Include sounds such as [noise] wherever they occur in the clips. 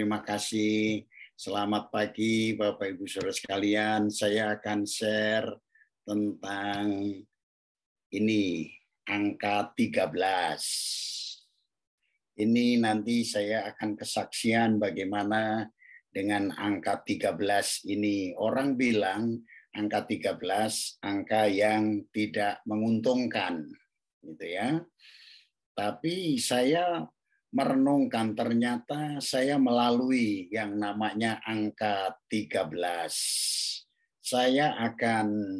Terima kasih. Selamat pagi Bapak Ibu Saudara sekalian. Saya akan share tentang ini angka 13. Ini nanti saya akan kesaksian bagaimana dengan angka 13 ini. Orang bilang angka 13 angka yang tidak menguntungkan gitu ya. Tapi saya merenungkan ternyata saya melalui yang namanya angka 13. Saya akan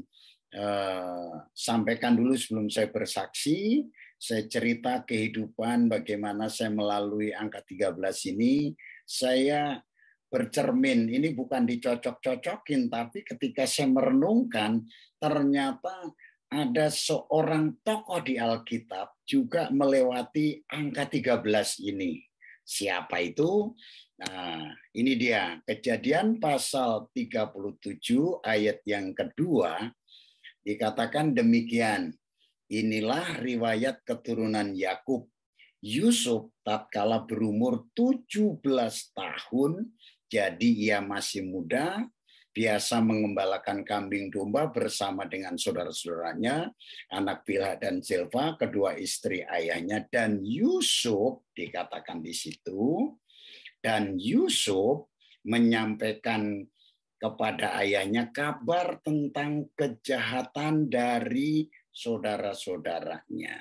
eh, sampaikan dulu sebelum saya bersaksi, saya cerita kehidupan bagaimana saya melalui angka 13 ini, saya bercermin, ini bukan dicocok-cocokin, tapi ketika saya merenungkan, ternyata ada seorang tokoh di Alkitab juga melewati angka 13 ini. Siapa itu? Nah, ini dia kejadian pasal 37 ayat yang kedua dikatakan demikian. Inilah riwayat keturunan Yakub. Yusuf tatkala berumur 17 tahun, jadi ia masih muda, biasa mengembalakan kambing domba bersama dengan saudara-saudaranya, anak Bilha dan Silva, kedua istri ayahnya, dan Yusuf, dikatakan di situ, dan Yusuf menyampaikan kepada ayahnya kabar tentang kejahatan dari saudara-saudaranya.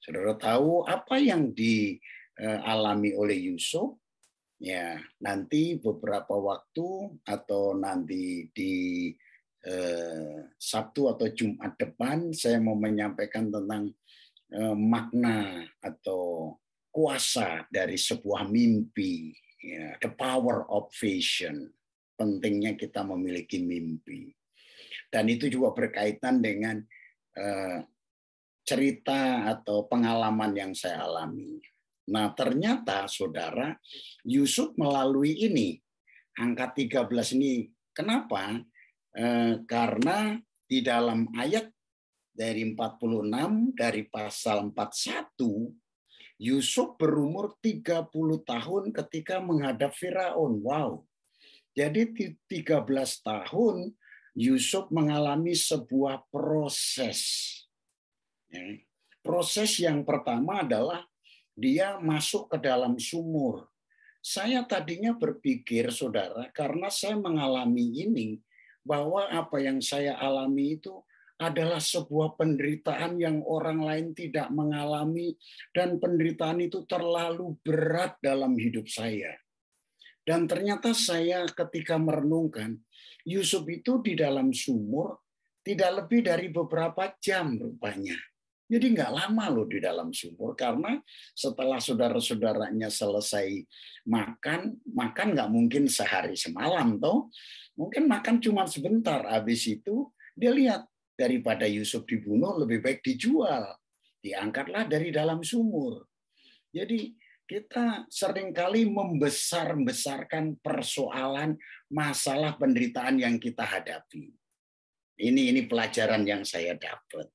Saudara tahu apa yang dialami eh, oleh Yusuf? Ya, nanti beberapa waktu atau nanti di eh, Sabtu atau Jumat depan saya mau menyampaikan tentang eh, makna atau kuasa dari sebuah mimpi, ya, the power of vision. Pentingnya kita memiliki mimpi. Dan itu juga berkaitan dengan eh, cerita atau pengalaman yang saya alami. Nah, ternyata saudara Yusuf melalui ini angka 13 ini. Kenapa? Eh, karena di dalam ayat dari 46 dari pasal 41 Yusuf berumur 30 tahun ketika menghadap Firaun. Wow. Jadi 13 tahun Yusuf mengalami sebuah proses. Ya. Proses yang pertama adalah dia masuk ke dalam sumur. Saya tadinya berpikir, saudara, karena saya mengalami ini, bahwa apa yang saya alami itu adalah sebuah penderitaan yang orang lain tidak mengalami, dan penderitaan itu terlalu berat dalam hidup saya. Dan ternyata saya ketika merenungkan, Yusuf itu di dalam sumur tidak lebih dari beberapa jam rupanya. Jadi nggak lama loh di dalam sumur karena setelah saudara-saudaranya selesai makan, makan nggak mungkin sehari semalam toh. Mungkin makan cuma sebentar, habis itu dia lihat daripada Yusuf dibunuh lebih baik dijual. Diangkatlah dari dalam sumur. Jadi kita seringkali membesar-besarkan persoalan masalah penderitaan yang kita hadapi. Ini ini pelajaran yang saya dapat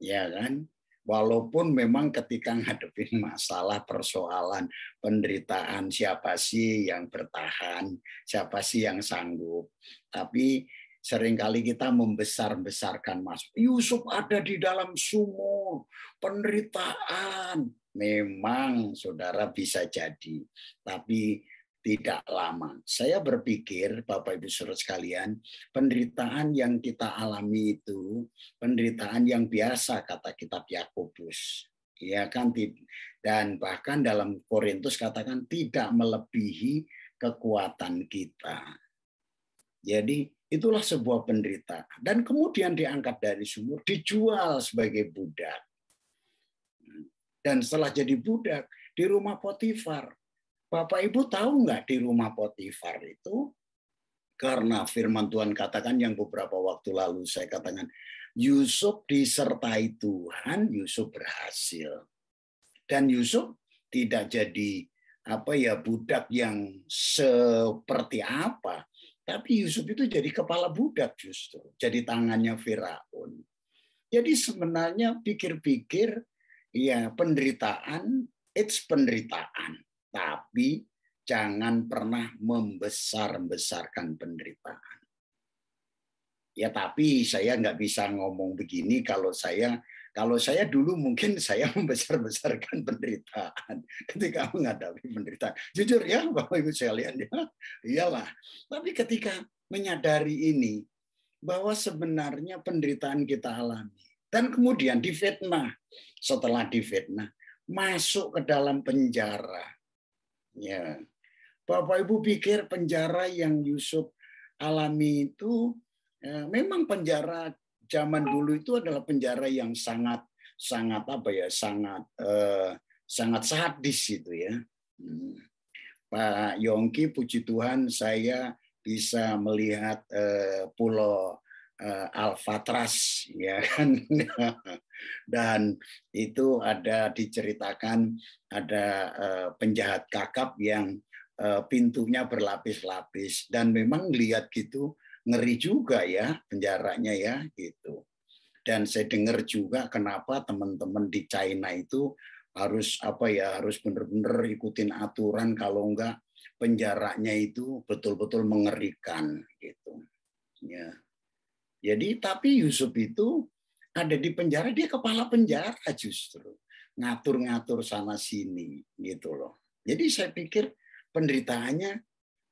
ya kan? Walaupun memang ketika ngadepin masalah persoalan penderitaan siapa sih yang bertahan, siapa sih yang sanggup. Tapi seringkali kita membesar-besarkan Mas. Yusuf ada di dalam sumur, penderitaan. Memang saudara bisa jadi, tapi tidak lama. Saya berpikir, Bapak Ibu surat sekalian, penderitaan yang kita alami itu penderitaan yang biasa kata kitab Yakobus. Ya kan dan bahkan dalam Korintus katakan tidak melebihi kekuatan kita. Jadi itulah sebuah penderita. dan kemudian diangkat dari sumur dijual sebagai budak. Dan setelah jadi budak di rumah Potifar, Bapak Ibu tahu nggak di rumah Potifar itu karena firman Tuhan katakan yang beberapa waktu lalu saya katakan Yusuf disertai Tuhan, Yusuf berhasil. Dan Yusuf tidak jadi apa ya budak yang seperti apa, tapi Yusuf itu jadi kepala budak justru, jadi tangannya Firaun. Jadi sebenarnya pikir-pikir ya penderitaan it's penderitaan. Tapi jangan pernah membesar-besarkan penderitaan. Ya tapi saya nggak bisa ngomong begini kalau saya kalau saya dulu mungkin saya [laughs] membesar-besarkan penderitaan ketika menghadapi penderitaan. Jujur ya Bapak Ibu sekalian ya. Iyalah. Tapi ketika menyadari ini bahwa sebenarnya penderitaan kita alami dan kemudian difitnah. Setelah difitnah masuk ke dalam penjara Ya. Bapak Ibu pikir penjara yang Yusuf alami itu ya, memang penjara zaman dulu itu adalah penjara yang sangat sangat apa ya sangat eh, sangat sadis itu ya. Hmm. Pak Yongki puji Tuhan saya bisa melihat eh, pulau uh, Alfatras ya kan [laughs] dan itu ada diceritakan ada eh, penjahat kakap yang eh, pintunya berlapis-lapis dan memang lihat gitu ngeri juga ya penjaranya ya gitu dan saya dengar juga kenapa teman-teman di China itu harus apa ya harus benar-benar ikutin aturan kalau enggak penjaranya itu betul-betul mengerikan gitu ya jadi tapi Yusuf itu ada di penjara dia kepala penjara justru ngatur-ngatur sana sini gitu loh. Jadi saya pikir penderitaannya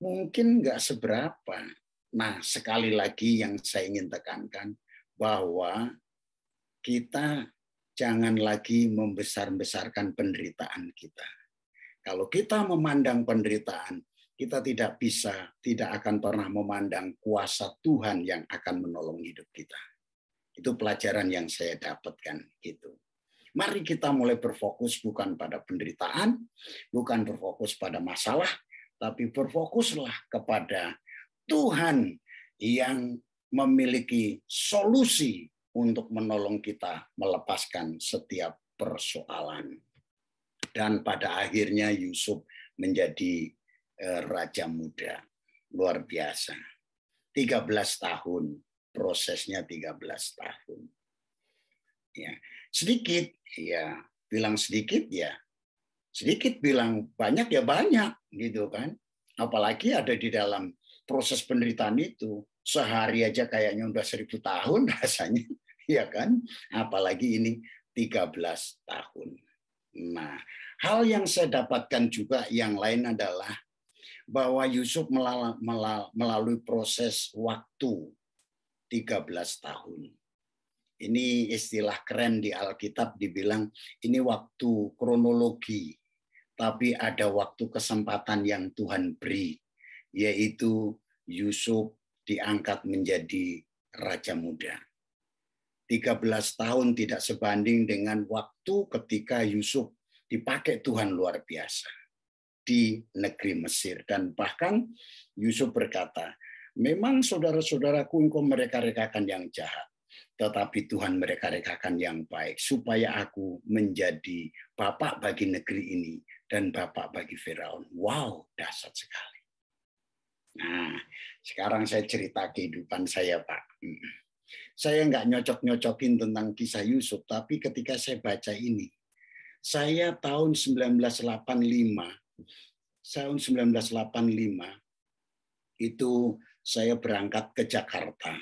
mungkin nggak seberapa. Nah sekali lagi yang saya ingin tekankan bahwa kita jangan lagi membesar-besarkan penderitaan kita. Kalau kita memandang penderitaan kita tidak bisa, tidak akan pernah memandang kuasa Tuhan yang akan menolong hidup kita. Itu pelajaran yang saya dapatkan gitu. Mari kita mulai berfokus bukan pada penderitaan, bukan berfokus pada masalah, tapi berfokuslah kepada Tuhan yang memiliki solusi untuk menolong kita melepaskan setiap persoalan. Dan pada akhirnya Yusuf menjadi raja muda. Luar biasa. 13 tahun. Prosesnya 13 tahun. Ya. Sedikit, ya bilang sedikit ya sedikit bilang banyak ya banyak gitu kan apalagi ada di dalam proses penderitaan itu sehari aja kayaknya udah seribu tahun [laughs] rasanya ya kan apalagi ini 13 tahun nah hal yang saya dapatkan juga yang lain adalah bahwa Yusuf melalui proses waktu 13 tahun. Ini istilah keren di Alkitab dibilang ini waktu kronologi, tapi ada waktu kesempatan yang Tuhan beri, yaitu Yusuf diangkat menjadi raja muda. 13 tahun tidak sebanding dengan waktu ketika Yusuf dipakai Tuhan luar biasa di negeri Mesir. Dan bahkan Yusuf berkata, memang saudara-saudaraku engkau mereka-rekakan yang jahat, tetapi Tuhan mereka-rekakan yang baik, supaya aku menjadi bapak bagi negeri ini dan bapak bagi Firaun. Wow, dasar sekali. Nah, sekarang saya cerita kehidupan saya, Pak. Hmm. Saya nggak nyocok-nyocokin tentang kisah Yusuf, tapi ketika saya baca ini, saya tahun 1985 tahun 1985 itu saya berangkat ke Jakarta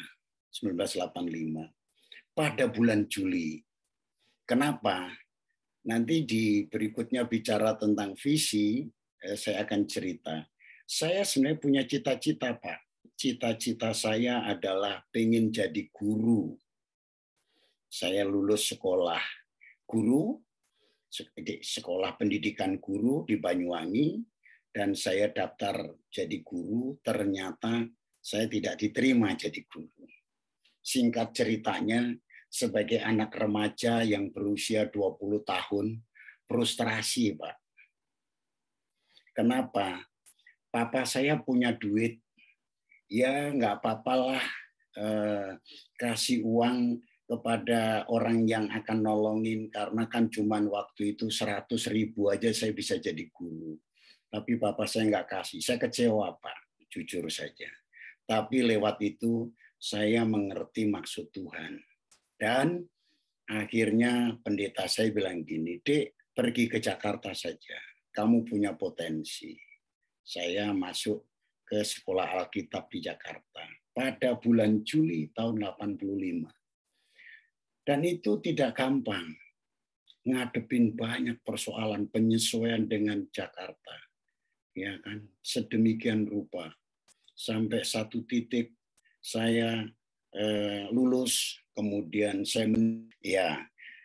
1985 pada bulan Juli. Kenapa? Nanti di berikutnya bicara tentang visi, eh, saya akan cerita. Saya sebenarnya punya cita-cita, Pak. Cita-cita saya adalah pengen jadi guru. Saya lulus sekolah. Guru sekolah pendidikan guru di Banyuwangi dan saya daftar jadi guru ternyata saya tidak diterima jadi guru. Singkat ceritanya sebagai anak remaja yang berusia 20 tahun frustrasi, Pak. Kenapa? Papa saya punya duit. Ya nggak apa-apalah eh, kasih uang kepada orang yang akan nolongin karena kan cuman waktu itu 100 ribu aja saya bisa jadi guru. Tapi Bapak saya nggak kasih. Saya kecewa Pak, jujur saja. Tapi lewat itu saya mengerti maksud Tuhan. Dan akhirnya pendeta saya bilang gini, Dek, pergi ke Jakarta saja. Kamu punya potensi. Saya masuk ke sekolah Alkitab di Jakarta pada bulan Juli tahun 85. Dan itu tidak gampang. Ngadepin banyak persoalan penyesuaian dengan Jakarta. Ya kan? Sedemikian rupa. Sampai satu titik saya eh, lulus, kemudian saya men ya.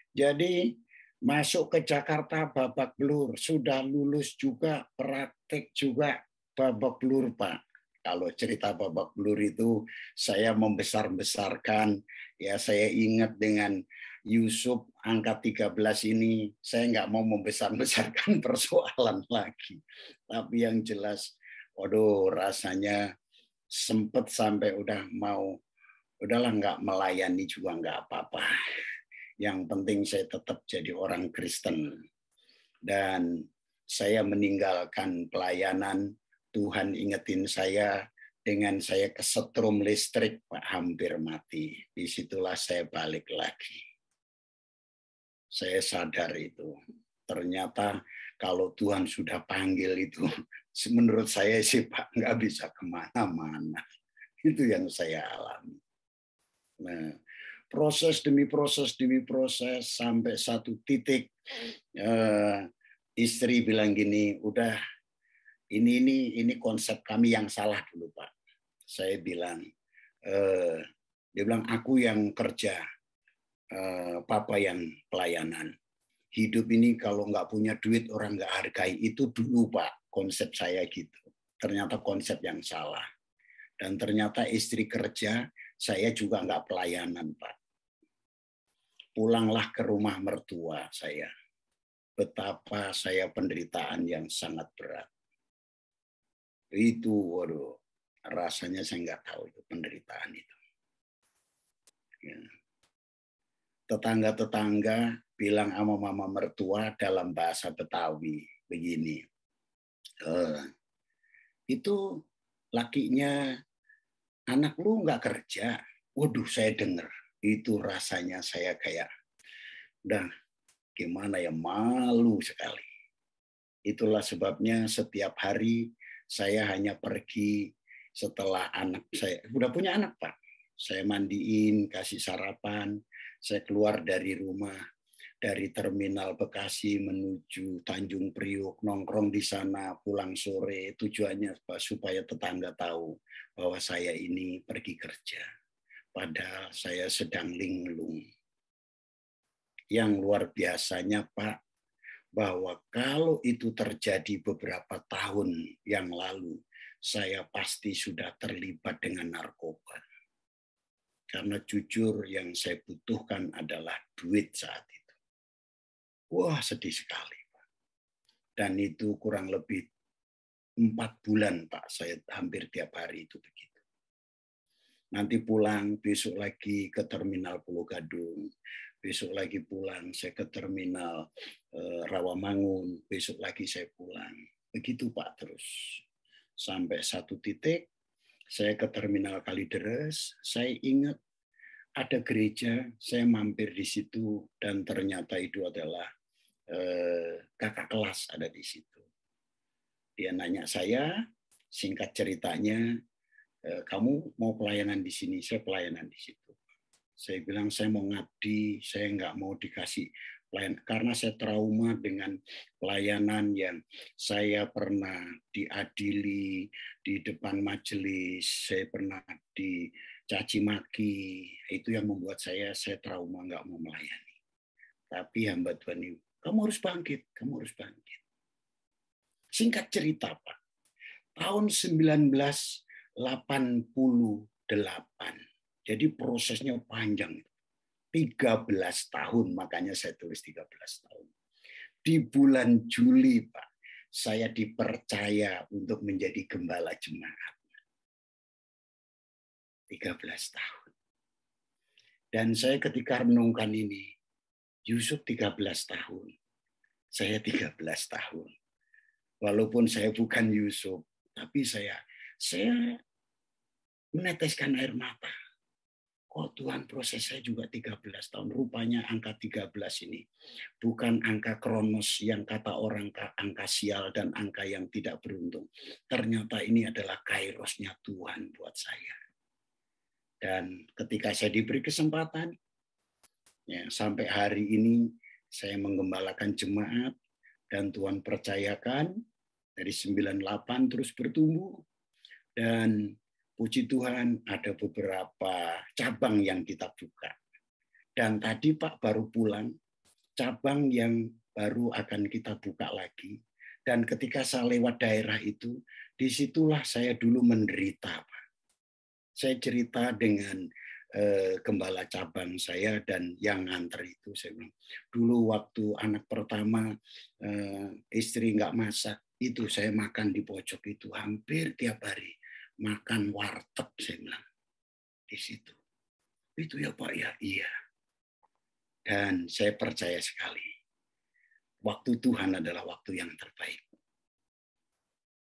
Jadi masuk ke Jakarta babak belur, sudah lulus juga, praktik juga babak belur, Pak. Kalau cerita babak belur itu saya membesar-besarkan, ya saya ingat dengan Yusuf angka 13 ini, saya nggak mau membesar-besarkan [laughs] persoalan lagi. Tapi yang jelas, waduh rasanya sempet sampai udah mau, udahlah nggak melayani juga nggak apa-apa. Yang penting saya tetap jadi orang Kristen. Dan saya meninggalkan pelayanan Tuhan ingetin saya dengan saya kesetrum listrik Pak hampir mati. Disitulah saya balik lagi. Saya sadar itu. Ternyata kalau Tuhan sudah panggil itu, [laughs] menurut saya sih Pak nggak bisa kemana-mana. Itu yang saya alami. Nah, proses demi proses demi proses sampai satu titik eh, istri bilang gini, udah ini ini ini konsep kami yang salah dulu pak saya bilang eh, dia bilang aku yang kerja eh, papa yang pelayanan hidup ini kalau nggak punya duit orang nggak hargai itu dulu pak konsep saya gitu ternyata konsep yang salah dan ternyata istri kerja saya juga nggak pelayanan pak pulanglah ke rumah mertua saya betapa saya penderitaan yang sangat berat itu waduh rasanya saya nggak tahu itu penderitaan itu ya. tetangga-tetangga bilang ama mama mertua dalam bahasa Betawi begini eh, itu lakinya anak lu nggak kerja waduh saya dengar itu rasanya saya kayak udah gimana ya malu sekali itulah sebabnya setiap hari saya hanya pergi setelah anak saya udah punya anak pak. Saya mandiin, kasih sarapan, saya keluar dari rumah dari terminal Bekasi menuju Tanjung Priuk, nongkrong di sana, pulang sore, tujuannya Pak supaya tetangga tahu bahwa saya ini pergi kerja. Padahal saya sedang linglung. Yang luar biasanya Pak, bahwa kalau itu terjadi beberapa tahun yang lalu, saya pasti sudah terlibat dengan narkoba. Karena jujur yang saya butuhkan adalah duit saat itu. Wah sedih sekali. Pak. Dan itu kurang lebih empat bulan Pak, saya hampir tiap hari itu begitu nanti pulang besok lagi ke terminal Pulau Gadung, besok lagi pulang saya ke terminal eh, Rawamangun, besok lagi saya pulang. Begitu Pak terus. Sampai satu titik, saya ke terminal Kalideres, saya ingat ada gereja, saya mampir di situ dan ternyata itu adalah eh, kakak kelas ada di situ. Dia nanya saya, singkat ceritanya, eh, kamu mau pelayanan di sini, saya pelayanan di situ. Saya bilang saya mau ngabdi, saya nggak mau dikasih pelayan karena saya trauma dengan pelayanan yang saya pernah diadili di depan majelis, saya pernah dicaci maki. Itu yang membuat saya saya trauma nggak mau melayani. Tapi hamba Tuhan kamu harus bangkit, kamu harus bangkit. Singkat cerita, Pak. Tahun 1988 jadi prosesnya panjang. 13 tahun, makanya saya tulis 13 tahun. Di bulan Juli, Pak, saya dipercaya untuk menjadi gembala jemaat. 13 tahun. Dan saya ketika renungkan ini, Yusuf 13 tahun, saya 13 tahun. Walaupun saya bukan Yusuf, tapi saya saya meneteskan air mata Oh Tuhan proses saya juga 13 tahun. Rupanya angka 13 ini bukan angka kronos yang kata orang angka sial dan angka yang tidak beruntung. Ternyata ini adalah kairosnya Tuhan buat saya. Dan ketika saya diberi kesempatan, ya, sampai hari ini saya menggembalakan jemaat dan Tuhan percayakan dari 98 terus bertumbuh dan puji Tuhan ada beberapa cabang yang kita buka. Dan tadi Pak baru pulang, cabang yang baru akan kita buka lagi. Dan ketika saya lewat daerah itu, disitulah saya dulu menderita. Pak. Saya cerita dengan eh, gembala cabang saya dan yang nganter itu saya bilang dulu waktu anak pertama eh, istri nggak masak itu saya makan di pojok itu hampir tiap hari makan warteg saya bilang di situ. Itu ya Pak ya, iya. Dan saya percaya sekali waktu Tuhan adalah waktu yang terbaik.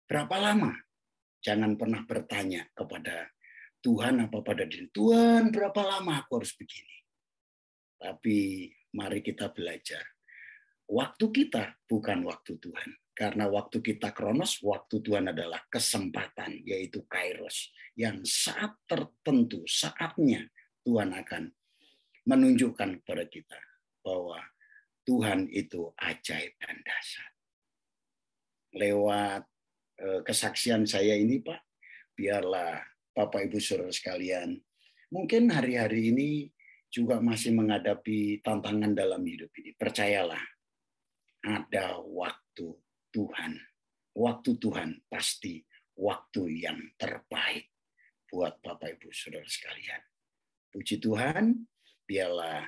Berapa lama? Jangan pernah bertanya kepada Tuhan apa pada diri Tuhan berapa lama aku harus begini. Tapi mari kita belajar. Waktu kita bukan waktu Tuhan. Karena waktu kita kronos, waktu Tuhan adalah kesempatan, yaitu kairos. Yang saat tertentu, saatnya Tuhan akan menunjukkan kepada kita bahwa Tuhan itu ajaib dan dasar. Lewat eh, kesaksian saya ini Pak, biarlah Bapak Ibu Saudara sekalian, mungkin hari-hari ini juga masih menghadapi tantangan dalam hidup ini. Percayalah, ada waktu Tuhan. Waktu Tuhan pasti waktu yang terbaik buat Bapak Ibu Saudara sekalian. Puji Tuhan, biarlah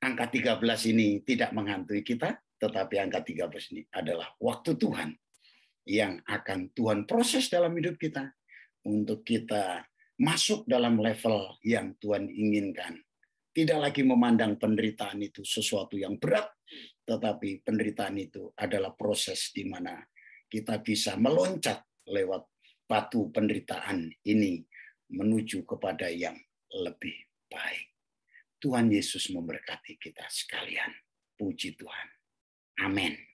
angka 13 ini tidak menghantui kita, tetapi angka 13 ini adalah waktu Tuhan yang akan Tuhan proses dalam hidup kita untuk kita masuk dalam level yang Tuhan inginkan. Tidak lagi memandang penderitaan itu sesuatu yang berat, tetapi penderitaan itu adalah proses di mana kita bisa meloncat lewat batu penderitaan ini menuju kepada yang lebih baik. Tuhan Yesus memberkati kita sekalian. Puji Tuhan. Amin.